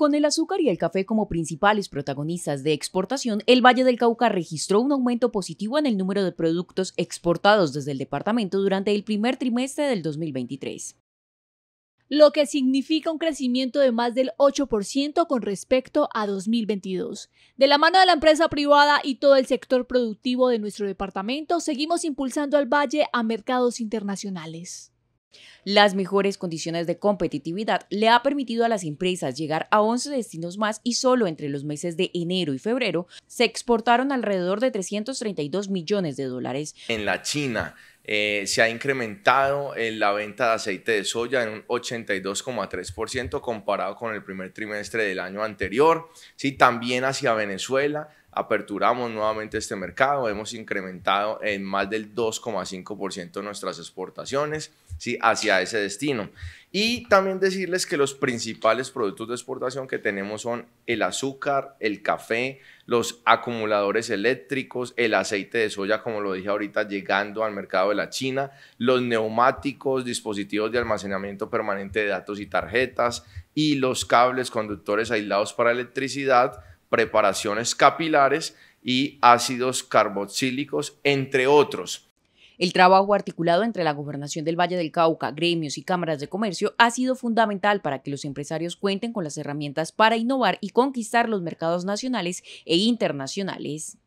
Con el azúcar y el café como principales protagonistas de exportación, el Valle del Cauca registró un aumento positivo en el número de productos exportados desde el departamento durante el primer trimestre del 2023 lo que significa un crecimiento de más del 8% con respecto a 2022. De la mano de la empresa privada y todo el sector productivo de nuestro departamento, seguimos impulsando al Valle a mercados internacionales. Las mejores condiciones de competitividad le ha permitido a las empresas llegar a 11 destinos más y solo entre los meses de enero y febrero se exportaron alrededor de 332 millones de dólares. En la China eh, se ha incrementado en eh, la venta de aceite de soya en un 82,3% comparado con el primer trimestre del año anterior. Sí, también hacia Venezuela aperturamos nuevamente este mercado, hemos incrementado en más del 2,5% nuestras exportaciones hacia ese destino. Y también decirles que los principales productos de exportación que tenemos son el azúcar, el café, los acumuladores eléctricos, el aceite de soya, como lo dije ahorita, llegando al mercado de la China, los neumáticos, dispositivos de almacenamiento permanente de datos y tarjetas y los cables conductores aislados para electricidad preparaciones capilares y ácidos carboxílicos, entre otros. El trabajo articulado entre la Gobernación del Valle del Cauca, gremios y cámaras de comercio ha sido fundamental para que los empresarios cuenten con las herramientas para innovar y conquistar los mercados nacionales e internacionales.